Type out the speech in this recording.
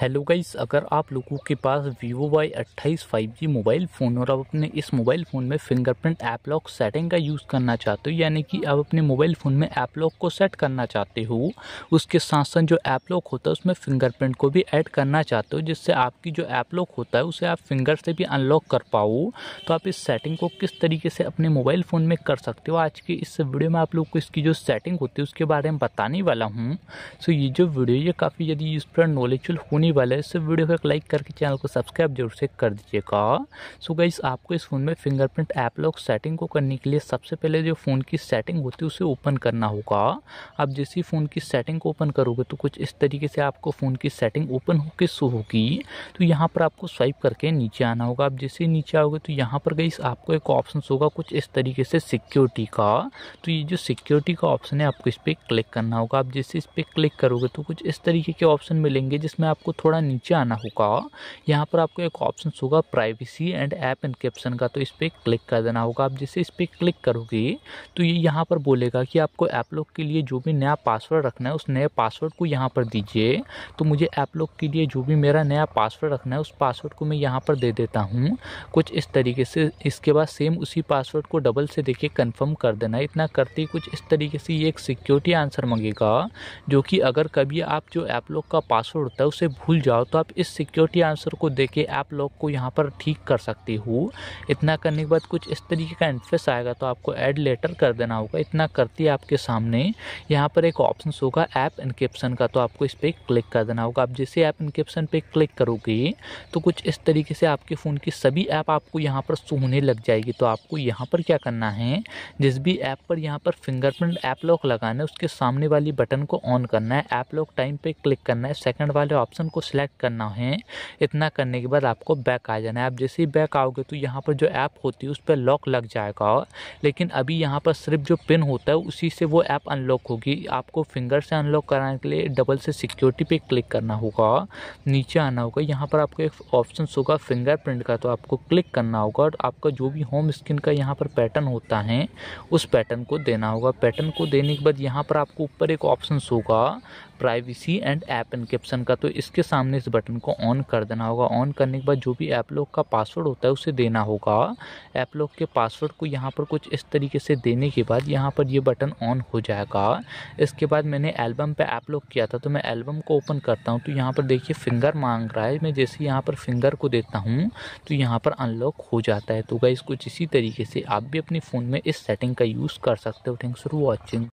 hello guys अगर आप लोगों के पास वीवो वाई अट्ठाईस फाइव जी मोबाइल फ़ोन और आप अपने इस मोबाइल फ़ोन में फिंगरप्रिंट ऐप लॉक सेटिंग का यूज़ करना चाहते हो यानी कि आप अपने मोबाइल फ़ोन में ऐप लॉक को सेट करना चाहते हो उसके साथ साथ जो ऐप लॉक होता है उसमें फिंगरप्रिंट को भी ऐड करना चाहते हो जिससे आपकी जो ऐप लॉक होता है उसे आप फिंगर से भी अनलॉक कर पाओ तो आप इस सेटिंग को किस तरीके से अपने मोबाइल फ़ोन में कर सकते हो आज की इस वीडियो में आप लोग को इसकी जो सेटिंग होती है उसके बारे में बताने वाला हूँ सो ये जो वीडियो ये काफ़ी यदि यूज़फुल नॉलेजफुल होने होने वाला है सो वीडियो को एक लाइक करके चैनल को सब्सक्राइब जरूर से कर दीजिएगा सो गाइस आपको इस फ़ोन में फिंगरप्रिंट ऐप लॉक सेटिंग को करने के लिए सबसे पहले जो फ़ोन की सेटिंग होती है उसे ओपन करना होगा आप जैसे ही फ़ोन की सेटिंग को ओपन करोगे तो कुछ इस तरीके से आपको फ़ोन की सेटिंग ओपन होकर शो होगी तो यहाँ पर आपको स्वाइप करके नीचे आना होगा आप जैसे नीचे आओगे तो यहाँ पर गई आपको एक ऑप्शन होगा कुछ इस तरीके से सिक्योरिटी का तो ये जो सिक्योरिटी का ऑप्शन है आपको इस पर क्लिक करना होगा आप जैसे इस पर क्लिक करोगे तो कुछ इस तरीके के ऑप्शन मिलेंगे जिसमें आपको थोड़ा नीचे आना होगा यहाँ पर आपको एक ऑप्शन होगा प्राइवेसी एंड ऐप इनक्रिप्शन का तो इस पर क्लिक कर देना होगा आप जैसे इस पर क्लिक करोगे तो ये यहाँ पर बोलेगा कि आपको ऐपलॉक के लिए जो भी नया पासवर्ड रखना है उस नए पासवर्ड को यहाँ पर दीजिए तो मुझे ऐपलॉक के लिए जो भी मेरा नया पासवर्ड रखना है उस पासवर्ड को मैं यहाँ पर दे देता हूँ कुछ इस तरीके से इसके बाद सेम उसी पासवर्ड को डबल से देखिए कन्फर्म कर देना इतना करते ही कुछ इस तरीके से ये एक सिक्योरिटी आंसर मांगेगा जो कि अगर कभी आप जो एपलॉक का पासवर्ड होता है उसे भूल भूल जाओ तो आप इस सिक्योरिटी आंसर को देके आप लोग को यहाँ पर ठीक कर सकती हो इतना करने के बाद कुछ इस तरीके का इंटरेस्ट आएगा तो आपको ऐड लेटर कर देना होगा इतना करती है आपके सामने यहाँ पर एक ऑप्शन होगा ऐप इनक्रिप्सन का तो आपको इस पर क्लिक कर देना होगा आप जैसे ऐप इनक्रिप्सन पर क्लिक करोगे तो कुछ इस तरीके से आपके फ़ोन की सभी ऐप आपको यहाँ पर शो लग जाएगी तो आपको यहाँ पर क्या करना है जिस भी ऐप पर यहाँ पर फिंगरप्रिंट ऐप लॉक लगाना है उसके सामने वाली बटन को ऑन करना है ऐप लॉक टाइम पे क्लिक करना है सेकंड वाले ऑप्शन को सेलेक्ट करना है इतना करने के बाद आपको बैक आ जाना है आप जैसे ही बैक आओगे तो यहाँ पर जो ऐप होती है उस पर लॉक लग जाएगा लेकिन अभी यहाँ पर सिर्फ जो पिन होता है उसी से वो ऐप अनलॉक होगी आपको फिंगर से अनलॉक कराने के लिए डबल से सिक्योरिटी पर क्लिक करना होगा नीचे आना होगा यहाँ पर आपको एक ऑप्शन होगा फिंगर का तो आपको क्लिक करना होगा और आपका जो भी होम स्क्रीन का यहाँ पर पैटर्न होता है उस पैटर्न को देना होगा पैटर्न को देने के बाद यहाँ पर आपको ऊपर एक ऑप्शन होगा प्राइवेसी एंड ऐप इनक्रिप्शन का तो इसके सामने इस बटन को ऑन कर देना होगा ऑन करने के बाद जो भी ऐप लॉक का पासवर्ड होता है उसे देना होगा ऐप लॉक के पासवर्ड को यहाँ पर कुछ इस तरीके से देने के बाद यहाँ पर ये बटन ऑन हो जाएगा इसके बाद मैंने एल्बम पर ऐप लॉक किया था तो मैं एल्बम को ओपन करता हूँ तो यहाँ पर देखिए फिंगर मांग रहा है मैं जैसे यहाँ पर फिंगर को देता हूँ तो यहाँ पर अनलॉक हो जाता है तो गाइज़ कुछ इसी तरीके से आप भी अपने फ़ोन में इस सेटिंग का यूज़ कर सकते हो थैंक्स फॉर वॉचिंग